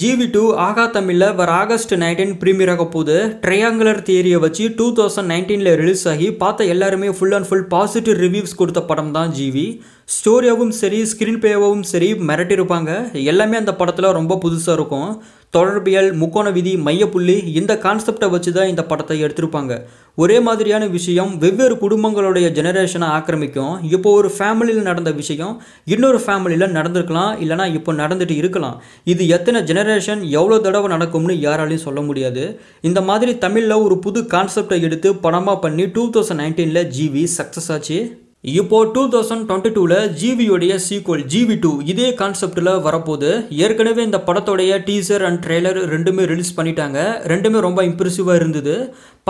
GV two ஆகா தமிழில் வர ஆகஸ்ட் நைன்டீன் ப்ரீமியர் ஆக போது ட்ரையாங்குலர் தியரியை வச்சு டூ தௌசண்ட் நைன்டீனில் ரிலீஸ் ஆகி பார்த்த எல்லாருமே full and full positive reviews கொடுத்த படம் தான் ஜிவி ஸ்டோரியாகவும் சரி ஸ்க்ரீன் பிளேவாகவும் சரி மிரட்டியிருப்பாங்க எல்லாமே அந்த படத்தில் ரொம்ப புதுசாக இருக்கும் தொடர்பியல் முக்கோண விதி மையப்புள்ளி இந்த கான்செப்டை வச்சு தான் இந்த படத்தை எடுத்திருப்பாங்க ஒரே மாதிரியான விஷயம் வெவ்வேறு குடும்பங்களுடைய ஜெனரேஷனை ஆக்கிரமிக்கும் இப்போ ஒரு ஃபேமிலியில் நடந்த விஷயம் இன்னொரு ஃபேமிலியில் நடந்திருக்கலாம் இல்லைனா இப்போ நடந்துட்டு இருக்கலாம் இது எத்தனை ஜெனரேஷன் எவ்வளோ தடவை நடக்கும்னு யாராலையும் சொல்ல முடியாது இந்த மாதிரி தமிழில் ஒரு புது கான்செப்டை எடுத்து படமாக பண்ணி டூ தௌசண்ட் நைன்டீனில் ஜிவி சக்ஸஸ் ஆச்சு இப்போ டூ தௌசண்ட் டுவெண்ட்டி டூவில் ஜிவியோடைய சீக்வல் ஜிவி டூ இதே கான்செப்டில் வரப்போகுது ஏற்கனவே இந்த படத்தோடைய டீசர் அண்ட் ட்ரெய்லர் ரெண்டுமே ரிலீஸ் பண்ணிட்டாங்க ரெண்டுமே ரொம்ப இம்ப்ரெசிவாக இருந்தது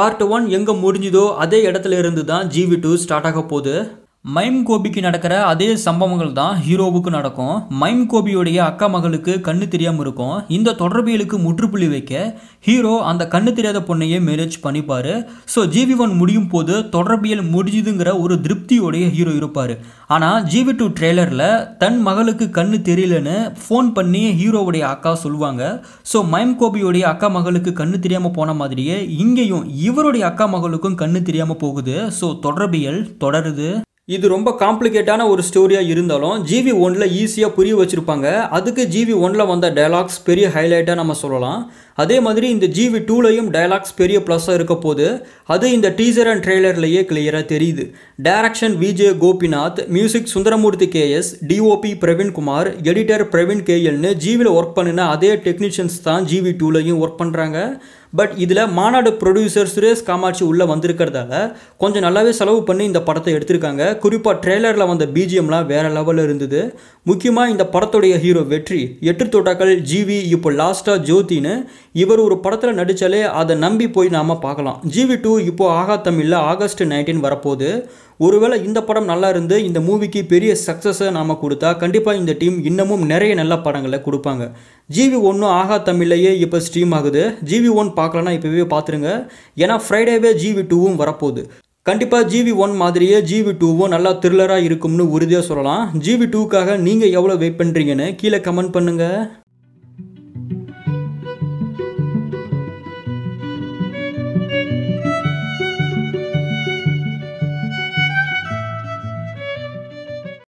பார்ட் ஒன் எங்கே முடிஞ்சுதோ அதே இடத்துல இருந்து தான் ஜிவி டூ ஸ்டார்ட் ஆக போகுது மைம் கோபிக்கு நடக்கிற அதே சம்பவங்கள் தான் ஹீரோவுக்கு நடக்கும் மைம் கோபியுடைய அக்கா மகளுக்கு கண்ணு தெரியாமல் இருக்கும் இந்த தொடர்பியலுக்கு முற்றுப்புள்ளி வைக்க ஹீரோ அந்த கண்ணு தெரியாத பொண்ணையே மேரேஜ் பண்ணிப்பார் ஸோ ஜிவி ஒன் முடியும் போது தொடர்பியல் முடிஞ்சுதுங்கிற ஒரு திருப்தியோடைய ஹீரோ இருப்பார் ஆனால் ஜிவி டூ ட்ரெய்லரில் தன் மகளுக்கு கண்ணு தெரியலன்னு ஃபோன் பண்ணி ஹீரோவுடைய அக்கா சொல்லுவாங்க ஸோ மைம் கோபியுடைய அக்கா மகளுக்கு கண்ணு தெரியாமல் போன மாதிரியே இங்கேயும் இவருடைய அக்கா மகளுக்கும் கண்ணு தெரியாமல் போகுது ஸோ தொடர்பியல் தொடருது இது ரொம்ப காம்ப்ளிகேட்டான ஒரு ஸ்டோரியாக இருந்தாலும் ஜிவி ஒனில் ஈஸியாக புரிய வச்சுருப்பாங்க அதுக்கு ஜிவி ஒனில் வந்த டைலாக்ஸ் பெரிய ஹைலைட்டாக நம்ம சொல்லலாம் அதே மாதிரி இந்த ஜிவி டூலையும் டைலாக்ஸ் பெரிய ப்ளஸ்ஸாக இருக்க போது அது இந்த டீசர் அண்ட் ட்ரெய்லர்லேயே கிளியராக தெரியுது direction VJ Gopinath music Sundaramurthy KS DOP Praveen Kumar editor Praveen கேஎல்னு ஜிவியில் ஒர்க் பண்ணின அதே டெக்னீஷியன்ஸ் தான் ஜிவி டூலையும் ஒர்க் பண்ணுறாங்க பட் இதில் மாநாடு ப்ரொடியூசர் சுரேஷ் காமாட்சி உள்ளே வந்திருக்கிறதால கொஞ்சம் நல்லாவே செலவு பண்ணி இந்த படத்தை எடுத்திருக்காங்க குறிப்பாக ட்ரெய்லரில் வந்த பிஜிஎம்லாம் வேறு லெவலில் இருந்தது முக்கியமாக இந்த படத்துடைய ஹீரோ வெற்றி எட்டு தோட்டாக்கள் ஜிவி இப்போ லாஸ்ட்டாக ஜோதின்னு இவர் ஒரு படத்தில் நடித்தாலே அதை நம்பி போய் நாம் பார்க்கலாம் ஜிவி டூ இப்போது ஆகா தமிழில் ஆகஸ்ட் நைன்டீன் வரப்போகுது ஒருவேளை இந்த படம் நல்லா இருந்து இந்த மூவிக்கு பெரிய சக்ஸஸை நாம் கொடுத்தா கண்டிப்பாக இந்த டீம் இன்னமும் நிறைய நல்ல படங்களை கொடுப்பாங்க ஜிவி ஒன்றும் ஆகா தமிழ்லையே இப்போ ஸ்ட்ரீம் ஆகுது ஜிவி ஒன் பார்க்கலன்னா இப்போவே பார்த்துருங்க ஏன்னா ஃப்ரைடேவே ஜிவி டூவும் வரப்போகுது கண்டிப்பாக ஜிவி ஒன் மாதிரியே ஜிவி டூவும் நல்லா த்ரில்லராக இருக்கும்னு உறுதியாக சொல்லலாம் ஜிவி டூக்காக நீங்கள் எவ்வளோ வெயிட் பண்ணுறீங்கன்னு கீழே கமெண்ட் பண்ணுங்கள்